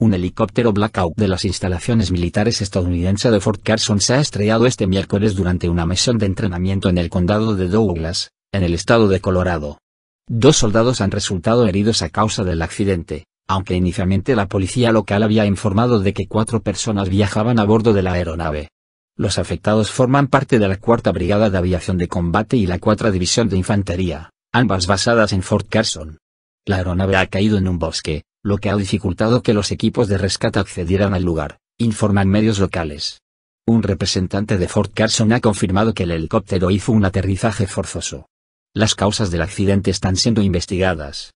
Un helicóptero Blackout de las instalaciones militares estadounidenses de Fort Carson se ha estrellado este miércoles durante una misión de entrenamiento en el condado de Douglas, en el estado de Colorado. Dos soldados han resultado heridos a causa del accidente, aunque inicialmente la policía local había informado de que cuatro personas viajaban a bordo de la aeronave. Los afectados forman parte de la Cuarta Brigada de Aviación de Combate y la Cuarta División de Infantería, ambas basadas en Fort Carson. La aeronave ha caído en un bosque, lo que ha dificultado que los equipos de rescate accedieran al lugar, informan medios locales. Un representante de Fort Carson ha confirmado que el helicóptero hizo un aterrizaje forzoso. Las causas del accidente están siendo investigadas.